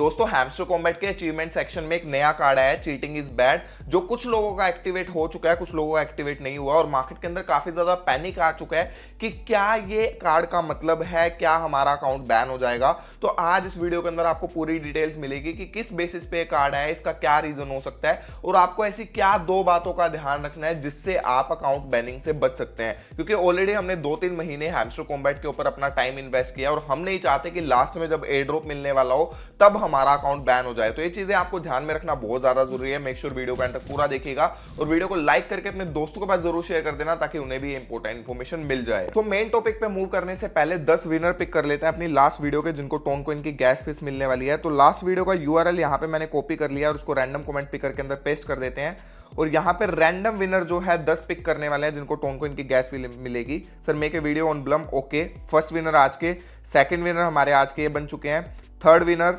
दोस्तों Hamster Kombat के achievement section में एक नया कार्ड आया है चीटिंग इज बैड जो कुछ लोगों का एक्टिवेट हो चुका है कुछ लोगों का एक्टिवेट नहीं हुआ और मार्केट के अंदर काफी ज्यादा पैनिक आ चुका है कि क्या ये कार्ड का मतलब है क्या हमारा अकाउंट बैन हो जाएगा तो आज इस वीडियो के अंदर आपको पूरी डिटेल्स मिलेगी कि, कि किस बेसिस पे कार्ड आया इसका क्या रीजन हो सकता है और आपको ऐसी क्या दो बातों का ध्यान रखना है जिससे आप अकाउंट बैनिंग से बच सकते हैं क्योंकि ऑलरेडी हमने दो तीन महीने हैमस्टर कॉम्बैट के ऊपर अपना टाइम इन्वेस्ट किया और हम नहीं चाहते कि लास्ट में जब एयर ड्रॉप मिलने वाला हो तब हमारा अकाउंट बैन हो जाए तो ये चीजें आपको ध्यान में रखना बहुत ज्यादा जरूरी है मेक श्योर sure वीडियो को तक पूरा देखिएगा और वीडियो को लाइक करके अपने दोस्तों के पास जरूर शेयर कर देना ताकि उन्हें भी इंपॉर्टेंट इन्फॉर्मेशन मिल जाए तो मेन टॉपिक पे मूव करने से पहले दस विनर पिक कर लेते हैं अपनी लास्ट वीडियो के जिनको टोन को इनकी गैस फीस मिलने वाली है तो लास्ट वीडियो का यू आर पे मैंने कॉपी कर लिया और उसको रैंडम कॉमेंट पिकर के अंदर पेस्ट कर देते हैं और यहाँ पर रैंडम विनर जो है दस पिक करने वाले हैं जिनको टोन को इनकी गैस भी मिलेगी sir make a video on Blum okay first winner आज के सेकंड विनर हमारे आज के ये बन चुके हैं third winner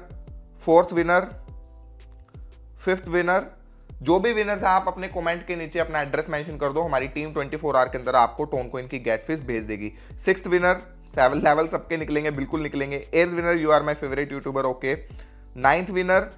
fourth winner fifth winner जो भी विनर्स हैं आप अपने कमेंट के नीचे अपना एड्रेस मेंशन कर दो हमारी टीम 24 फोर आवर के अंदर आपको टोन को इनकी गैस फीस भेज देगी सिक्स विनर सेवन लेवल सबके निकलेंगे बिल्कुल निकलेंगे eighth winner you are my favourite YouTuber okay ninth winner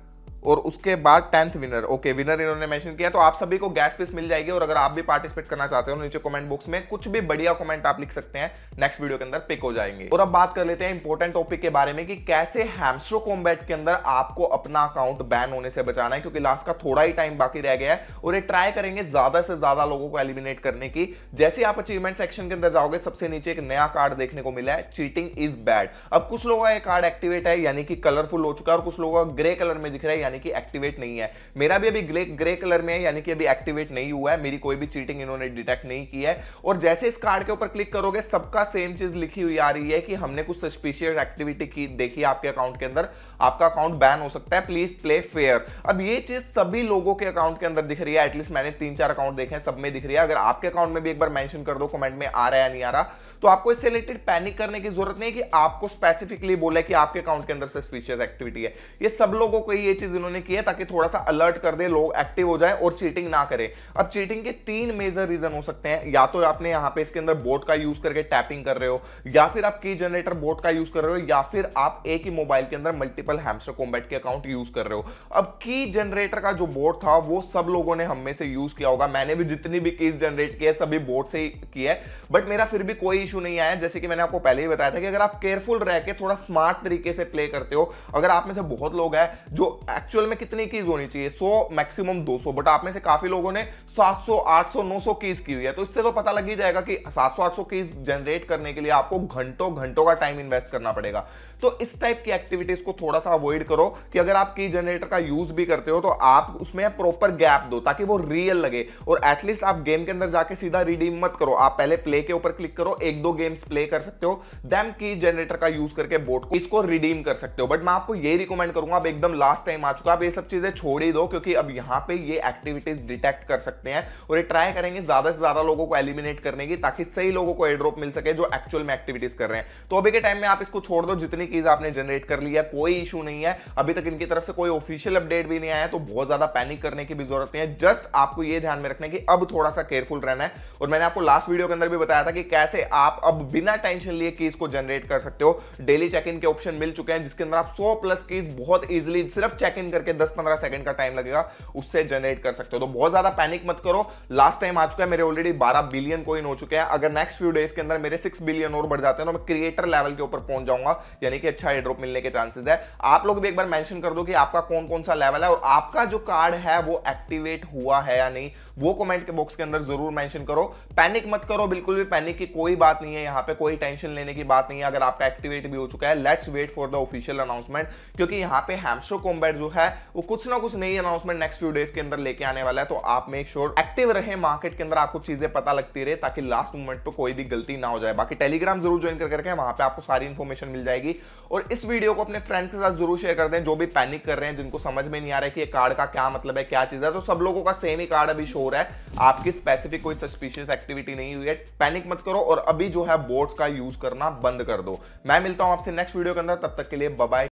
और उसके बाद टेंथ विनर ओके विनर इन्होंने मेंशन किया तो आप सभी को गैस पीस मिल जाएगी और अगर आप भी पार्टिसिपेट करना चाहते हो तो नीचे कमेंट बॉक्स में कुछ भी बढ़िया कमेंट आप लिख सकते हैं नेक्स्ट वीडियो के अंदर पिक हो जाएंगे और अब बात कर लेते हैं इंपॉर्टेंट टॉपिक के बारे में कि कैसे हैमस्ट्रो कॉम्बैट के अंदर आपको अपना अकाउंट बैन होने से बचाना है क्योंकि लास्ट का थोड़ा ही टाइम बाकी रह गया है और ये ट्राई करेंगे ज्यादा से ज्यादा लोगों को एलिमिनेट करने की जैसे आप अचीवमेंट सेक्शन के अंदर जाओगे सबसे नीचे एक नया कार्ड देखने को मिला है चीटिंग इज बैड अब कुछ लोगों का यह कार्ड एक्टिवेट है यानी कि कलरफुल हो चुका है और कुछ लोगों का ग्रे कलर में दिख रहा है यानी कि एक्टिवेट नहीं है मेरा भी अभी ग्रे ग्रे कलर में है यानी कि अभी एक्टिवेट नहीं हुआ है मेरी कोई भी चीटिंग इन्होंने डिटेक्ट नहीं की है और जैसे इस कार्ड के ऊपर क्लिक करोगे सबका सेम चीज लिखी हुई आ रही है कि हमने कुछ सस्पिशियस एक्टिविटी की देखी आपके अकाउंट के अंदर आपका अकाउंट बैन हो सकता है प्लीज प्ले फेयर अब ये चीज सभी लोगों के अकाउंट के अंदर दिख रही है एटलीस्ट मैंने तीन चार अकाउंट देखे हैं सब में दिख रही है अगर आपके अकाउंट में भी एक बार मेंशन कर दो कमेंट में आ रहा है नहीं आ रहा तो आपको इससे रिलेटेड पैनिक करने की जरूरत नहीं है कि आपको स्पेसिफिकली बोला कि आपके अकाउंट के अंदर से स्पीशियस एक्टिविटी है ये सब लोगों को ये चीज इन्होंने की है ताकि थोड़ा सा अलर्ट कर दे लोग एक्टिव हो जाए और चीटिंग ना करें अब चीटिंग के तीन मेजर रीजन हो सकते हैं या तो आपने यहाँ पे इसके अंदर बोट का यूज करके टैपिंग कर रहे हो या फिर आप की जनरेटर बोट का यूज कर रहे हो या फिर आप एक ही मोबाइल के अंदर मल्टीपल हैमस्टर कॉम्बैट के अकाउंट यूज कर रहे हो अब की जनरेटर का जो बोट था वो सब लोगों ने हम में से यूज किया होगा मैंने भी जितनी भी कीज जनरेट की है सभी बोट से ही की है बट मेरा फिर भी कोई इशू नहीं आया जैसे कि मैंने आपको पहले ही बताया था कि अगर आप केयरफुल रह के थोड़ा स्मार्ट तरीके से प्ले करते हो अगर आप में से बहुत लोग हैं जो एक्चुअल में कितनी कीज होनी चाहिए 100 मैक्सिमम 200 बट आप में से काफी लोगों ने 700 800 900 कीज की हुई है तो इससे तो पता लग ही जाएगा कि 700 800 कीज जनरेट करने के लिए आपको घंटों घंटों का टाइम इन्वेस्ट करना पड़ेगा तो इस टाइप की एक्टिविटीज को थोड़ा सा अवॉइड करो कि अगर आप की जनरेटर का यूज भी करते हो तो आप उसमें प्रॉपर गैप दो ताकि वो रियल लगे और एटलीस्ट आप गेम के अंदर जाके सीधा रिडीम मत करो आप पहले प्ले के ऊपर क्लिक करो एक दो गेम्स प्ले कर सकते हो देन की जनरेटर का यूज करके बोट को इसको रिडीम कर सकते हो बट मैं आपको ये रिकमेंड करूंगा आप एकदम लास्ट टाइम आ चुका अब ये सब चीजें छोड़ ही दो क्योंकि अब यहाँ पे ये एक्टिविटीज डिटेक्ट कर सकते हैं और ये ट्राई करेंगे ज्यादा से ज्यादा लोगों को एलिमिनेट करने की ताकि सही लोगों को एड्रोप मिल सके जो एक्चुअल में एक्टिविटीज कर रहे हैं तो अभी के टाइम में आप इसको छोड़ दो जितनी चीज आपने जनरेट कर लिया कोई इशू नहीं है अभी तक इनकी तरफ से कोई ऑफिशियल अपडेट भी नहीं आया तो बहुत ज्यादा पैनिक करने की भी जरूरत नहीं है जस्ट आपको ये ध्यान में रखना है कि अब थोड़ा सा केयरफुल रहना है और मैंने आपको लास्ट वीडियो के अंदर भी बताया था कि कैसे आप अब बिना टेंशन लिए कीज को जनरेट कर सकते हो डेली चेक इन के ऑप्शन मिल चुके हैं जिसके अंदर आप सौ प्लस कीज बहुत ईजिली सिर्फ चेक इन टाइपिंग करके 10-15 सेकंड का टाइम लगेगा उससे जनरेट कर सकते हो तो बहुत ज्यादा पैनिक मत करो लास्ट टाइम आ चुका है मेरे ऑलरेडी 12 बिलियन कोइन हो चुके हैं अगर नेक्स्ट फ्यू डेज के अंदर मेरे 6 बिलियन और बढ़ जाते हैं तो मैं क्रिएटर लेवल के ऊपर पहुंच जाऊंगा यानी कि अच्छा एड्रॉप मिलने के चांसेस है आप लोग भी एक बार मैंशन कर दो कि आपका कौन कौन सा लेवल है और आपका जो कार्ड है वो एक्टिवेट हुआ है या नहीं वो कमेंट के बॉक्स के अंदर जरूर मेंशन करो पैनिक मत करो बिल्कुल भी पैनिक की कोई बात नहीं है यहां पे कोई टेंशन लेने की बात नहीं है अगर आपका एक्टिवेट भी हो चुका है let's wait for the official announcement क्योंकि यहां पे हैमस्ट्रो कॉम्बैट जो है है वो कुछ ना कुछ नई अनाउंसमेंट नेक्स्ट फ्यू डेज के अंदर लेके आने वाला है तो आप मेक श्योर एक्टिव रहे मार्केट के अंदर आपको चीजें पता लगती रहे ताकि लास्ट मोमेंट पर कोई भी गलती ना हो जाए बाकी टेलीग्राम जरूर ज्वाइन करके रखें वहां पर आपको सारी इन्फॉर्मेशन मिल जाएगी और इस वीडियो को अपने फ्रेंड्स के साथ जरूर शेयर कर दें जो भी पैनिक कर रहे हैं जिनको समझ में नहीं आ रहा है कि कार्ड का क्या मतलब है क्या चीज है तो सब लोगों का सेम ही कार्ड अभी शोर है आपकी स्पेसिफिक कोई सस्पिशियस एक्टिविटी नहीं हुई है पैनिक मत करो और अभी जो है बोर्ड्स का यूज करना बंद कर दो मैं मिलता हूं आपसे नेक्स्ट वीडियो के अंदर तब तक के लिए बाय